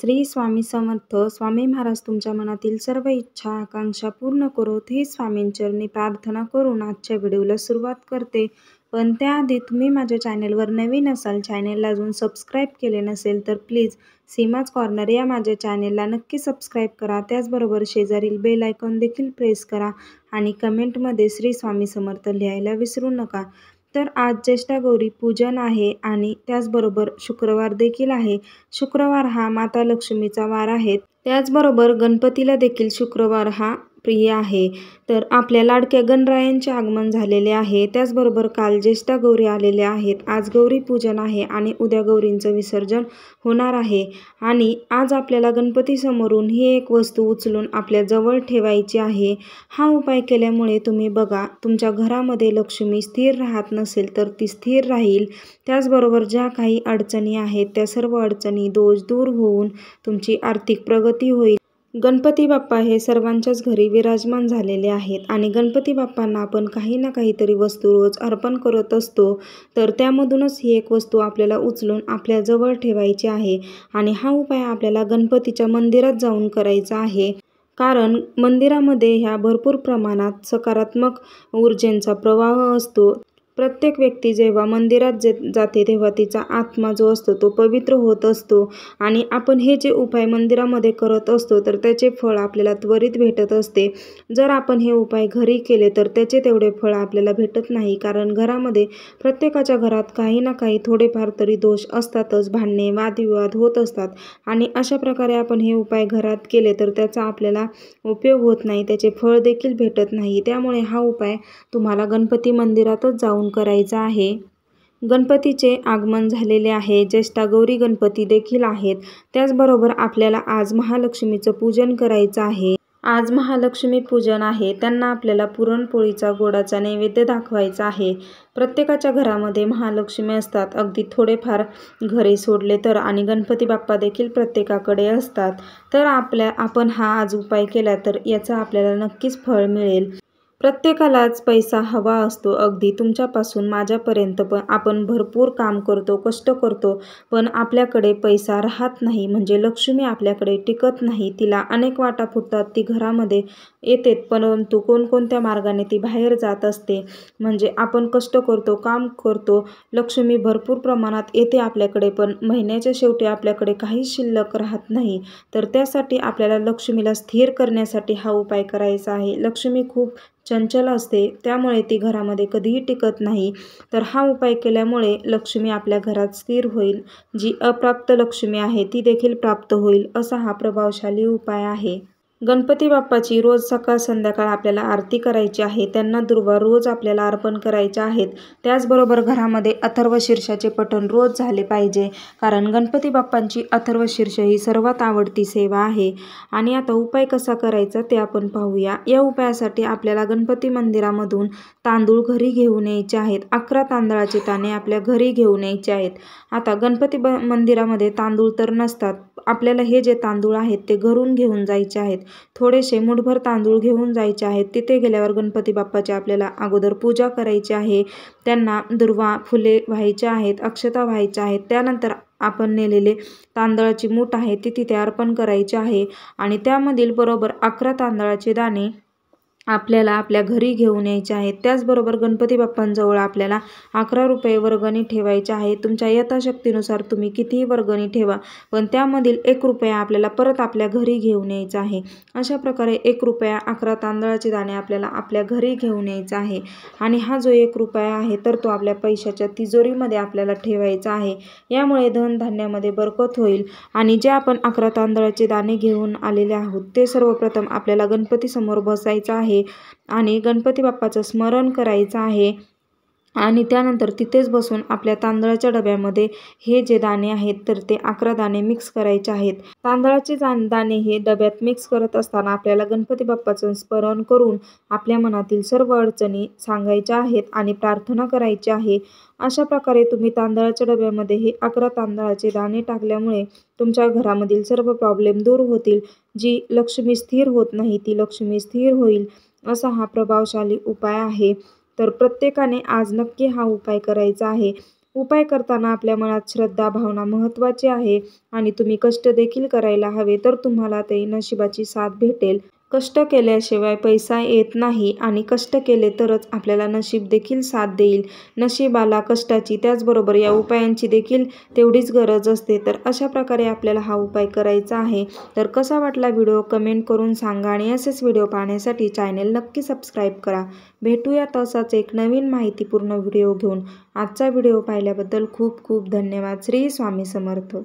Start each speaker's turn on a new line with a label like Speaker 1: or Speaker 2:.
Speaker 1: श्री स्वामी समर्थ स्वामी महाराज तुमच्या मनातील सर्व इच्छा आकांक्षा पूर्ण करोत हे स्वामींचरणी प्रार्थना करून आजच्या व्हिडिओला सुरुवात करते पण त्याआधी तुम्ही माझ्या चॅनेलवर नवीन असाल चॅनेलला अजून सबस्क्राईब केले नसेल तर प्लीज सीमाच कॉर्नर या माझ्या चॅनेलला नक्की सबस्क्राईब करा त्याचबरोबर शेजारील बेल आयकॉन देखील प्रेस करा आणि कमेंटमध्ये श्री स्वामी समर्थ लिहायला विसरू नका तर आज ज्येष्ठा गौरी पूजन आहे आणि त्याचबरोबर शुक्रवार देखील आहे शुक्रवार हा माता लक्ष्मीचा वार आहे त्याचबरोबर गणपतीला देखील शुक्रवार हा प्रिय आहे तर आपल्या लाडक्या गणरायांचे आगमन झालेले आहे त्याचबरोबर काल ज्येष्ठा गौरी आलेल्या आहेत आज गौरी पूजन आहे आणि उद्या गौरींचं विसर्जन होणार आहे आणि आज आपल्याला गणपतीसमोरून ही एक वस्तू उचलून आपल्या जवळ ठेवायची आहे हा उपाय केल्यामुळे तुम्ही बघा तुमच्या घरामध्ये लक्ष्मी स्थिर राहत नसेल तर ती स्थिर राहील त्याचबरोबर ज्या काही अडचणी आहेत त्या सर्व अडचणी दोष दूर होऊन तुमची आर्थिक प्रगती होईल गणपती बाप्पा हे सर्वांच्याच घरी विराजमान झालेले आहेत आणि गणपती बाप्पांना आपण काही ना काहीतरी वस्तू रोज अर्पण करत असतो तर त्यामधूनच ही एक वस्तू आपल्याला उचलून आपल्या जवळ ठेवायची आहे आणि हा उपाय आपल्याला गणपतीच्या मंदिरात जाऊन करायचा आहे कारण मंदिरामध्ये ह्या भरपूर प्रमाणात सकारात्मक ऊर्जेंचा प्रवाह असतो प्रत्येक व्यक्ती जेव्हा मंदिरात जे जाते तेव्हा तिचा आत्मा जो असतो तो पवित्र होत असतो आणि आपण हे जे उपाय मंदिरामध्ये करत असतो तर त्याचे फळ आपल्याला त्वरित भेटत असते जर आपण हे उपाय घरी केले तर त्याचे तेवढे फळ आपल्याला भेटत नाही कारण घरामध्ये प्रत्येकाच्या घरात काही ना काही थोडेफार तरी दोष असतातच भांडणे वादविवाद होत असतात आणि अशा प्रकारे आपण हे उपाय घरात केले तर त्याचा आपल्याला उपयोग होत नाही त्याचे फळ देखील भेटत नाही त्यामुळे हा उपाय तुम्हाला गणपती मंदिरातच जाऊन करायचा आहे गणपतीचे आगमन झालेले आहे ज्येष्ठा गौरी गणपती देखील आहेत त्याचबरोबर आपल्याला आज महालक्ष्मीचं पूजन करायचं आहे आज महालक्ष्मी पूजन आहे त्यांना आपल्याला पुरणपोळीचा गोडाचा नैवेद्य दाखवायचा आहे प्रत्येकाच्या घरामध्ये महालक्ष्मी असतात अगदी थोडेफार घरे सोडले तर आणि गणपती बाप्पा देखील प्रत्येकाकडे असतात तर आपल्या आपण हा आज उपाय केला तर याचा आपल्याला नक्कीच फळ मिळेल प्रत्येकालाच पैसा हवा असतो अगदी तुमच्यापासून माझ्यापर्यंत पण आपण भरपूर काम करतो कष्ट करतो पण आपल्याकडे पैसा राहत नाही म्हणजे लक्ष्मी आपल्याकडे टिकत नाही तिला अनेक वाटा फुटतात ती घरामध्ये येते परंतु कोणकोणत्या मार्गाने ती बाहेर जात असते म्हणजे आपण कष्ट करतो काम करतो लक्ष्मी भरपूर प्रमाणात येते आपल्याकडे पण महिन्याच्या शेवटी आपल्याकडे काही शिल्लक राहत नाही तर त्यासाठी आपल्याला लक्ष्मीला स्थिर करण्यासाठी हा उपाय करायचा आहे लक्ष्मी खूप चंचल असते त्यामुळे ती घरामध्ये कधीही टिकत नाही तर हा उपाय केल्यामुळे लक्ष्मी आपल्या घरात स्थिर होईल जी अप्राप्त लक्ष्मी आहे ती देखील प्राप्त होईल असा हा प्रभावशाली उपाय आहे गणपती बाप्पाची रोज सकाळ संध्याकाळ आपल्याला आरती करायची आहे त्यांना दुर्वा रोज आपल्याला अर्पण करायच्या आहेत त्याचबरोबर घरामध्ये अथर्व शीर्षाचे पठण रोज झाले पाहिजे कारण गणपती बाप्पांची अथर्व शीर्ष ही सर्वात आवडती सेवा आहे आणि आता उपाय कसा करायचा ते आपण पाहूया या उपायासाठी आपल्याला गणपती मंदिरामधून तांदूळ घरी घेऊन यायचे आहेत अकरा तांदळाचे ताणे आपल्या घरी घेऊन यायचे आहेत आता गणपती ब मंदिरामध्ये तांदूळ तर नसतात आपल्याला हे जे तांदूळ आहेत ते घरून घेऊन जायचे आहेत थोडेसे मुठभर तांदूळ घेऊन जायचे आहेत तिथे गेल्यावर गणपती बाप्पाची आपल्याला अगोदर पूजा करायची आहे त्यांना दुर्वा फुले व्हायचे आहेत अक्षता व्हायच्या आहेत त्यानंतर आपण नेलेले तांदळाची मूठ आहे ती तिथे अर्पण करायची आहे आणि त्यामधील बरोबर अकरा तांदळाचे दाणे आपल्याला आपल्या घरी घेऊन यायचे आहेत त्याचबरोबर गणपती बाप्पांजवळ आपल्याला अकरा रुपये वर्गणी ठेवायचे आहे तुमच्या यथाशक्तीनुसार तुम्ही कितीही वर्गणी ठेवा पण त्यामधील एक रुपया आपल्याला परत आपल्या घरी घेऊन यायचा आहे अशा प्रकारे एक रुपया अकरा तांदळाचे दाणे आपल्याला आपल्या घरी घेऊन यायचा आहे आणि हा जो एक रुपया आहे तर तो आपल्या पैशाच्या तिजोरीमध्ये आपल्याला ठेवायचा आहे यामुळे धनधान्यामध्ये बरकत होईल आणि जे आपण अकरा तांदळाचे दाणे घेऊन आलेले आहोत ते सर्वप्रथम आपल्याला गणपतीसमोर बसायचं आहे आणि गणपती बाप्पाचं स्मरण करायचं आहे आणि त्यानंतर तिथेच बसून आपल्या तांदळाच्या डब्यामध्ये हे जे दाणे आहेत तर ते अकरा दाणे मिक्स करायचे आहेत तांदळाचे दाणे हे डब्यात मिक्स करत असताना आपल्याला गणपती बाप्पाचं स्मरण करून आपल्या मनातील सर्व अडचणी सांगायच्या आहेत आणि प्रार्थना करायची आहे अशा प्रकारे तुम्ही तांदळाच्या डब्यामध्ये हे अकरा तांदळाचे दाणे टाकल्यामुळे तुमच्या घरामधील सर्व प्रॉब्लेम दूर होतील जी लक्ष्मी स्थिर होत नाही ती लक्ष्मी स्थिर होईल असा हा प्रभावशाली उपाय आहे तर प्रत्येकाने आज नक्की हा उपाय करायचा आहे उपाय करताना आपल्या मनात श्रद्धा भावना महत्त्वाची आहे आणि तुम्ही कष्ट देखील करायला हवे तर तुम्हाला ते नशिबाची साथ भेटेल कष्ट केल्याशिवाय पैसा येत नाही आणि कष्ट केले तरच आपल्याला नशीब देखील साथ देईल नशिबाला कष्टाची त्याचबरोबर या उपायांची देखील तेवढीच गरज असते तर अशा प्रकारे आपल्याला हा उपाय करायचा आहे तर कसा वाटला व्हिडिओ कमेंट करून सांगा आणि असेच व्हिडिओ पाहण्यासाठी चॅनेल नक्की सबस्क्राईब करा भेटूया तसाच एक नवीन माहितीपूर्ण व्हिडिओ घेऊन आजचा व्हिडिओ पाहिल्याबद्दल खूप खूप धन्यवाद श्री स्वामी समर्थ